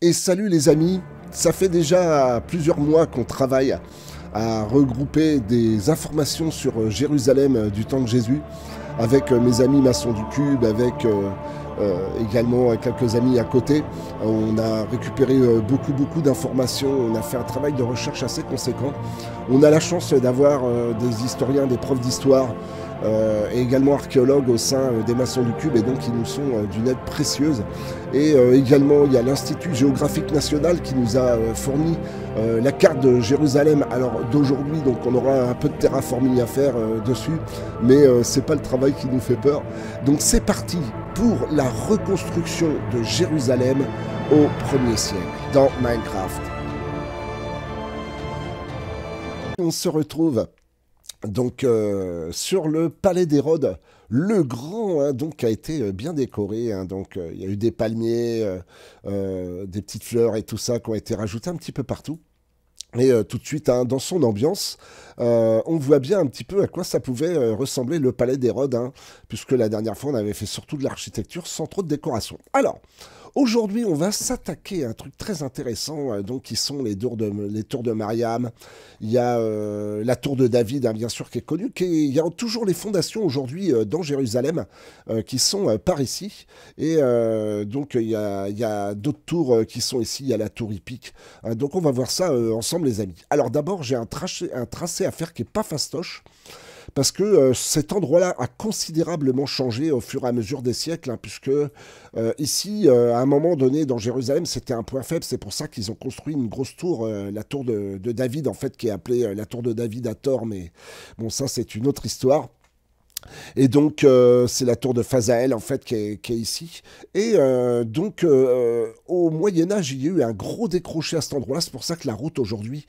Et salut les amis, ça fait déjà plusieurs mois qu'on travaille à regrouper des informations sur euh, Jérusalem euh, du temps de Jésus avec euh, mes amis maçons du cube, avec également quelques amis à côté. On a récupéré beaucoup beaucoup d'informations, on a fait un travail de recherche assez conséquent. On a la chance d'avoir des historiens, des profs d'histoire euh, et également archéologue au sein euh, des maçons du Cube et donc ils nous sont euh, d'une aide précieuse. Et également il y a l'Institut géographique national qui nous a fourni la carte de Jérusalem. Alors d'aujourd'hui, donc on aura un peu de terraforming à faire dessus, mais c'est pas le travail qui nous fait peur. Donc c'est parti pour la reconstruction de Jérusalem au premier siècle dans Minecraft. On se retrouve donc euh, sur le palais d'Hérode, le grand hein, donc a été euh, bien décoré. Hein. donc euh, il y a eu des palmiers, des petites fleurs et tout ça qui ont été rajoutées un petit peu partout. Et tout de suite, hein, dans son ambiance, on voit bien un petit peu à quoi ça pouvait ressembler le palais d'Hérode, puisque la dernière fois on avait fait surtout de l'architecture sans trop de décoration. Alors, Aujourd'hui, on va s'attaquer à un truc très intéressant, euh, donc qui sont les tours de, les tours de Mariam. Il y a euh, la tour de David, hein, bien sûr, qui est connue. il y a toujours les fondations aujourd'hui euh, dans Jérusalem qui sont par ici. Et donc, il y a, d'autres tours qui sont ici. Il y a la tour hippique. Hein. donc, on va voir ça ensemble, les amis. Alors, d'abord, j'ai un, un, tracé à faire qui n'est pas fastoche parce que euh, cet endroit-là a considérablement changé au fur et à mesure des siècles, hein, puisque euh, ici, euh, à un moment donné, dans Jérusalem, c'était un point faible. C'est pour ça qu'ils ont construit une grosse tour, la tour de, de, David, en fait, qui est appelée la tour de David à tort, mais bon, ça, c'est une autre histoire. Et donc, euh, c'est la tour de Fazael, en fait, qui est, ici. Et euh, donc, euh, au Moyen-Âge, il y a eu un gros décroché à cet endroit-là. C'est pour ça que la route, aujourd'hui,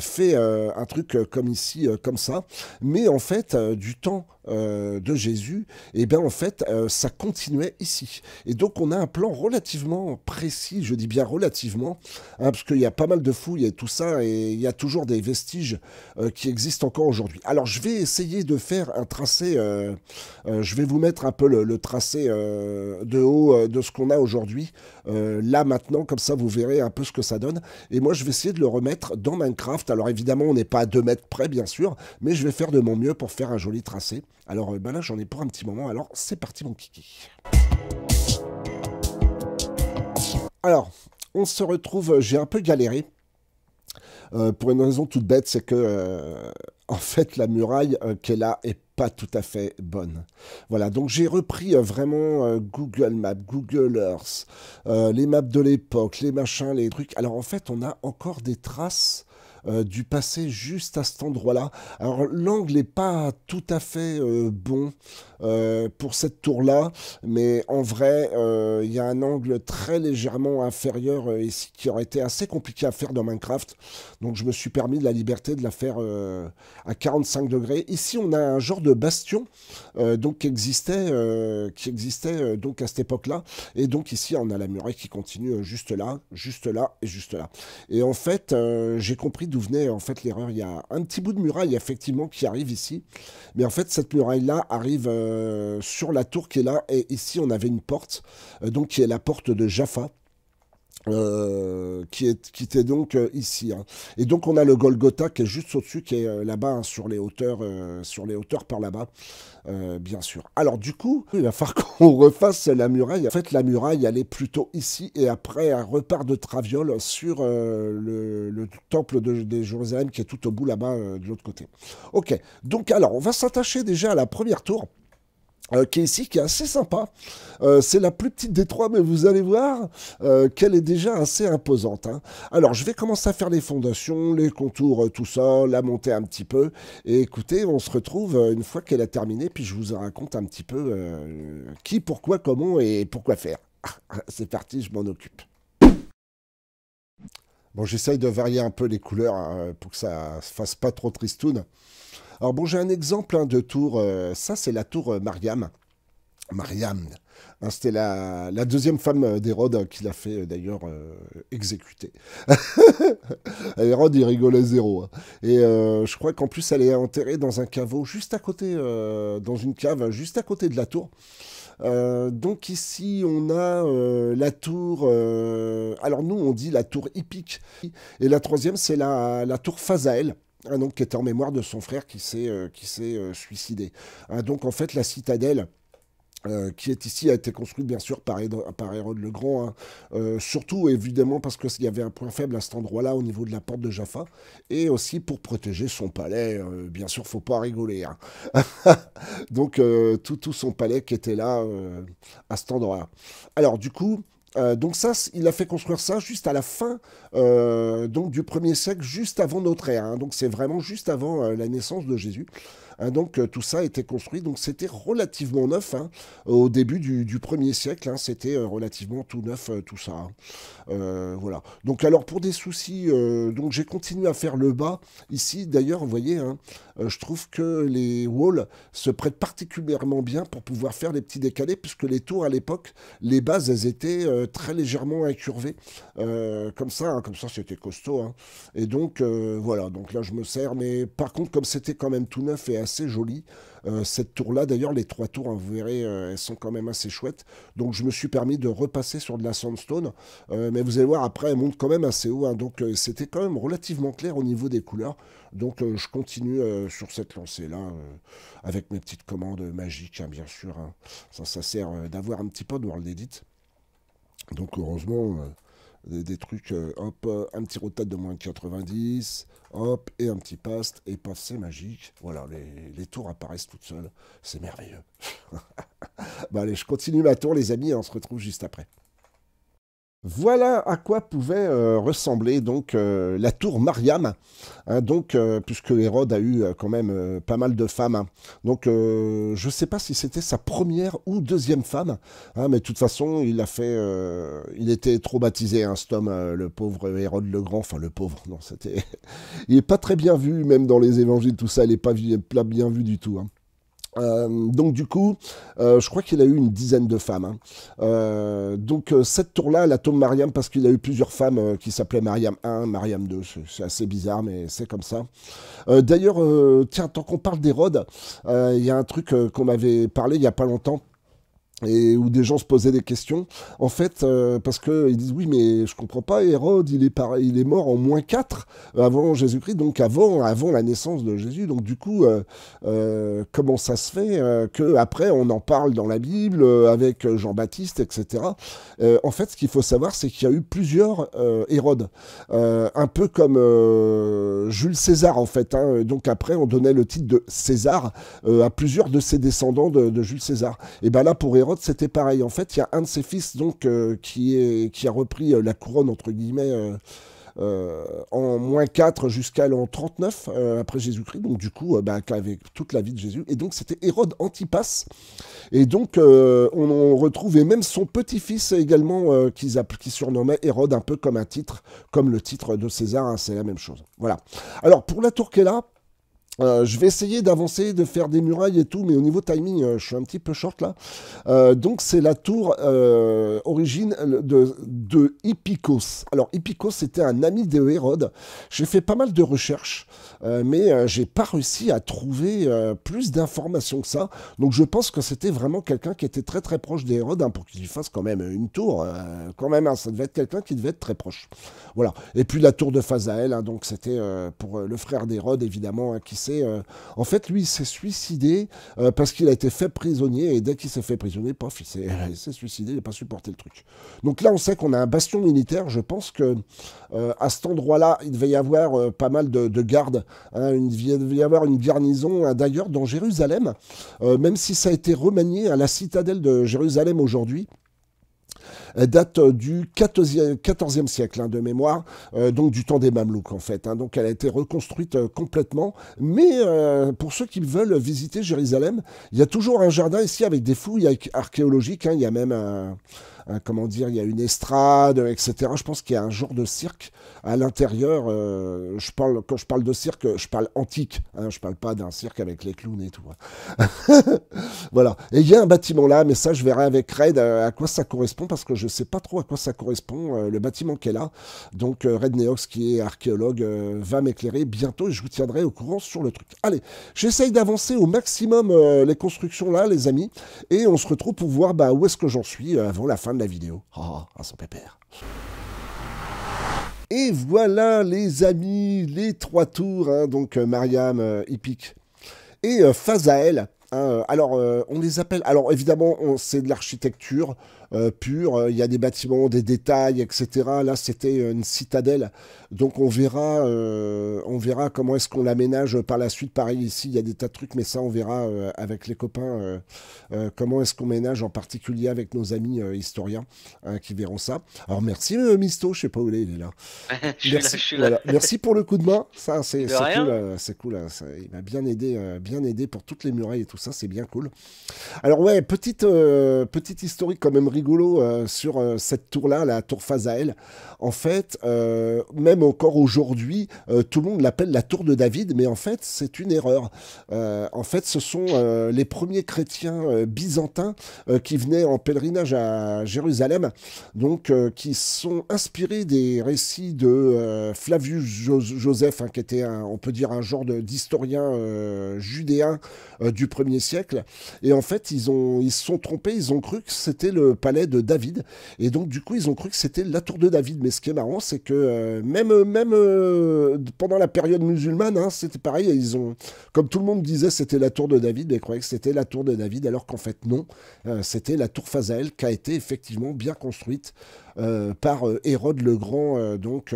fait un truc comme ici, comme ça. Mais en fait, du temps euh, de Jésus, et eh bien en fait, euh, ça continuait ici. Et donc on a un plan relativement précis, je dis bien relativement, hein, parce qu'il y a pas mal de fouilles et tout ça, et il y a toujours des vestiges euh, qui existent encore aujourd'hui. Alors je vais essayer de faire un tracé, je vais vous mettre un peu le, le tracé de haut de ce qu'on a aujourd'hui, là maintenant, comme ça vous verrez un peu ce que ça donne. Et moi je vais essayer de le remettre dans Minecraft. Alors évidemment, on n'est pas à 2 mètres près, bien sûr, mais je vais faire de mon mieux pour faire un joli tracé. Alors ben là, j'en ai pour un petit moment. Alors c'est parti, mon kiki. Alors, on se retrouve. Euh, j'ai un peu galéré. Euh, pour une raison toute bête, c'est que en fait la muraille qu'elle a est pas tout à fait bonne. Voilà, donc j'ai repris vraiment Google Maps, Google Earth, les maps de l'époque, les machins, les trucs. Alors en fait, on a encore des traces euh, du passé juste à cet endroit-là. Alors l'angle n'est pas tout à fait euh, bon euh, pour cette tour-là, mais en vrai, il y a un angle très légèrement inférieur ici qui aurait été assez compliqué à faire dans Minecraft. Donc je me suis permis de la liberté de la faire à 45 degrés. Ici, on a un genre de bastion donc qui existait, qui existait donc à cette époque-là. Et donc ici, on a la muraille qui continue juste là, juste là et juste là. Et en fait, j'ai compris venait en fait l'erreur. Il y a un petit bout de muraille effectivement qui arrive ici, mais en fait cette muraille-là arrive euh, sur la tour qui est là, et ici on avait une porte, euh, donc qui est la porte de Jaffa. Euh, qui, est, qui était donc euh, ici. Hein. Et donc on a le Golgotha qui est juste au-dessus, qui est euh, là-bas, hein, sur les hauteurs, sur les hauteurs par là-bas, bien sûr. Alors du coup, il va falloir qu'on refasse la muraille. En fait, la muraille, elle est plutôt ici, et après, un repart de Traviole sur le, temple de, Jérusalem qui est tout au bout là-bas, de l'autre côté. Ok, donc alors, on va s'attacher déjà à la première tour qui est ici, qui est assez sympa. Euh, c'est la plus petite des trois, mais vous allez voir euh, qu'elle est déjà assez imposante. Hein. Alors, je vais commencer à faire les fondations, les contours, euh, tout ça, la monter un petit peu. Et écoutez, on se retrouve une fois qu'elle a terminé, puis je vous en raconte un petit peu qui, pourquoi, comment et pourquoi faire. Ah, c'est parti, je m'en occupe. Bon, j'essaye de varier un peu les couleurs hein, pour que ça ne fasse pas trop tristoun. Alors bon, j'ai un exemple hein, de tour. Euh, ça, c'est la tour euh, Mariam. Mariam. Hein, c'était la, deuxième femme euh, d'Hérode hein, qui l'a fait d'ailleurs exécuter. Hérode, il rigolait zéro. Et je crois qu'en plus, elle est enterrée dans un caveau juste à côté, dans une cave juste à côté de la tour. donc ici, on a la tour... alors nous, on dit la tour hippique. Et la troisième, c'est la, la, tour Fazael donc, qui était en mémoire de son frère qui s'est euh, euh, suicidé. Hein, donc en fait, la citadelle... Euh, qui est ici a été construite bien sûr par, par Hérode le Grand, hein, surtout évidemment parce qu'il y avait un point faible à cet endroit-là au niveau de la porte de Jaffa, et aussi pour protéger son palais, bien sûr faut pas rigoler. Hein. Donc tout, tout son palais qui était là à cet endroit-là. Alors du coup, euh, donc ça, il a fait construire ça juste à la fin du euh, donc du premier siècle, juste avant notre ère. Hein. donc c'est vraiment juste avant euh, la naissance de Jésus. Hein, donc euh, tout ça a été construit. Donc c'était relativement neuf hein, euh, au début du, premier siècle. Hein, c'était euh, relativement tout neuf tout ça. voilà. Donc alors pour des soucis, donc j'ai continué à faire le bas ici. D'ailleurs, vous voyez, je trouve que les walls se prêtent particulièrement bien pour pouvoir faire les petits décalés puisque les tours à l'époque, les bases elles étaient très légèrement incurvées comme ça. comme ça c'était costaud. Et donc voilà. Donc là je me sers. Mais par contre comme c'était quand même tout neuf et assez jolie. Euh, cette tour-là, d'ailleurs, les trois tours, hein, vous verrez, euh, elles sont quand même assez chouettes. Donc je me suis permis de repasser sur de la sandstone. Euh, mais vous allez voir, après, elle monte quand même assez haut. Hein. donc c'était quand même relativement clair au niveau des couleurs. Donc je continue sur cette lancée-là, avec mes petites commandes magiques, hein, bien sûr. Ça, ça sert d'avoir un petit peu de world edit. Donc heureusement des, trucs, hop, euh, un petit rotate de moins de 90, hop, et un petit paste, et paf, c'est magique. Voilà, les, les, tours apparaissent toutes seules. C'est merveilleux. Bon, bah, allez, je continue ma tour, les amis, et on se retrouve juste après. Voilà à quoi pouvait euh, ressembler donc euh, la tour Mariam, hein, donc euh, puisque Hérode a eu quand même pas mal de femmes. Hein. Donc je ne sais pas si c'était sa première ou deuxième femme, hein, mais de toute façon il a fait, il était trop baptisé, ce homme, le pauvre Hérode le Grand, enfin le pauvre, non c'était, il est pas très bien vu même dans les évangiles tout ça, il n'est pas bien vu du tout. Euh, donc du coup, euh, je crois qu'il a eu une dizaine de femmes. Hein. Euh, donc cette tour-là, la tombe Mariam parce qu'il a eu plusieurs femmes qui s'appelaient Mariam 1, Mariam 2. C'est assez bizarre, mais c'est comme ça. D'ailleurs, tiens, tant qu'on parle d'Hérode, il y a un truc qu'on m'avait parlé il n'y a pas longtemps et où des gens se posaient des questions, en fait, euh, parce que ils disent oui, mais je comprends pas, Hérode, il est il est mort en moins 4 euh, avant Jésus-Christ, donc avant, avant la naissance de Jésus, donc du coup, euh, comment ça se fait que après on en parle dans la Bible avec Jean-Baptiste, etc. en fait, ce qu'il faut savoir, c'est qu'il y a eu plusieurs Hérodes, un peu comme Jules César en fait. Hein. donc après, on donnait le titre de César à plusieurs de ses descendants de, Jules César. Et ben là, pour Hérode, Hérode, c'était pareil. En fait, il y a un de ses fils donc euh, qui, est, qui a repris euh, la couronne entre guillemets. Euh, en moins 4 jusqu'à l'an 39 après Jésus-Christ, donc du coup, euh, bah, avec toute la vie de Jésus. Et donc, c'était Hérode Antipas. Et donc, on, retrouve, et même son petit-fils également, qui surnommait Hérode, un peu comme un titre, comme le titre de César, hein, c'est la même chose. Voilà. Alors, pour la tour Turquella, euh, je vais essayer d'avancer, de faire des murailles et tout, mais au niveau timing, euh, je suis un petit peu short là. Euh, donc c'est la tour origine de, de Alors Hippicos, c'était un ami de Hérode. J'ai fait pas mal de recherches, mais j'ai pas réussi à trouver plus d'informations que ça. Donc je pense que c'était vraiment quelqu'un qui était très très proche d'Hérode hein, pour qu'il fasse quand même une tour. quand même, hein. ça devait être quelqu'un qui devait être très proche. Voilà. Et puis la tour de Phasaël, hein, donc c'était pour le frère d'Hérode évidemment, hein, qui euh, en fait, lui, s'est suicidé euh, parce qu'il a été fait prisonnier et dès qu'il s'est fait prisonnier, pof, il s'est suicidé, il n'a pas supporté le truc. Donc là, on sait qu'on a un bastion militaire. Je pense que euh, à cet endroit-là, il devait y avoir pas mal de, gardes. Hein. il devait y avoir une garnison. Hein, d'ailleurs, dans Jérusalem, même si ça a été remanié à la citadelle de Jérusalem aujourd'hui, euh, date euh, du 14e, siècle hein, de mémoire, euh, donc du temps des Mamelouks en fait. Hein. donc elle a été reconstruite complètement. Mais pour ceux qui veulent visiter Jérusalem, il y a toujours un jardin ici avec des fouilles archéologiques. Hein. il y a même un comment dire, il y a une estrade, etc. Je pense qu'il y a un genre de cirque à l'intérieur. Euh, je parle, quand je parle de cirque, je parle antique. Hein, je parle pas d'un cirque avec les clowns et tout. Hein. voilà. Et il y a un bâtiment là, mais ça, je verrai avec Red euh, à, quoi ça correspond parce que je sais pas trop à quoi ça correspond euh, le bâtiment est là Donc Red Neox, qui est archéologue, va m'éclairer bientôt et je vous tiendrai au courant sur le truc. Allez, j'essaye d'avancer au maximum les constructions là, les amis, et on se retrouve pour voir bah, où est-ce que j'en suis avant la fin la vidéo. Oh, oh, un son pépère. Et voilà les amis, les trois tours, hein, donc euh, Mariam, Hippic euh, et euh, Fazael. Hein, alors on les appelle, alors évidemment c'est de l'architecture, euh, pur euh, Il y a des bâtiments, des détails, etc. Là, c'était une citadelle. Donc, on verra, euh, on verra comment est-ce qu'on l'aménage par la suite. Pareil, ici, il y a des tas de trucs, mais ça, on verra avec les copains comment est-ce qu'on ménage, en particulier avec nos amis historiens qui verront ça. Alors, merci, Misto. Je sais pas où il est, il est là. merci, là. merci pour le coup de main. Ça, c'est cool. c'est cool. Hein. il m'a bien aidé, bien aidé pour toutes les murailles et tout ça. C'est bien cool. Alors, ouais, petite, petite historique quand même rigolo euh, sur euh, cette tour-là, la tour Fazael. En fait, euh, même encore aujourd'hui, tout le monde l'appelle la tour de David, mais en fait, c'est une erreur. en fait, ce sont les premiers chrétiens byzantins qui venaient en pèlerinage à Jérusalem, donc qui sont inspirés des récits de Flavius Joseph, hein, qui était, on peut dire, un genre d'historien judéen du premier siècle. Et en fait, ils, ont, ils se sont trompés, ils ont cru que c'était le palais de David. Et donc, du coup, ils ont cru que c'était la tour de David. Mais ce qui est marrant, c'est que euh, même, euh, même euh, pendant la période musulmane, hein, c'était pareil. Ils ont, comme tout le monde disait, c'était la tour de David, mais ils croyaient que c'était la tour de David, alors qu'en fait, non. c'était la tour Fazael qui a été effectivement bien construite. Euh, par euh, Hérode le Grand, euh, donc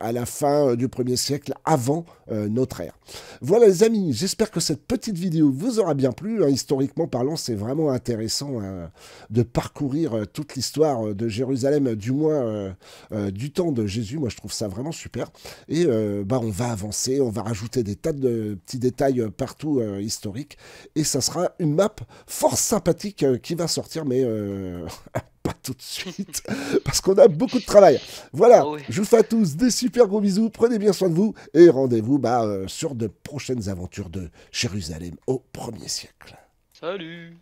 à la fin du 1er siècle, avant notre ère. Voilà les amis, j'espère que cette petite vidéo vous aura bien plu. Hein. historiquement parlant, c'est vraiment intéressant hein, de parcourir toute l'histoire de Jérusalem, du moins du temps de Jésus. Moi, je trouve ça vraiment super. Et bah, on va avancer, on va rajouter des tas de petits détails partout historiques. Et ça sera une map fort sympathique qui va sortir, mais pas tout de suite, parce qu'on a beaucoup de travail. Voilà, oh je vous fais à tous des super gros bisous, prenez bien soin de vous, et rendez-vous bah, euh, sur de prochaines aventures de Jérusalem au 1er siècle. Salut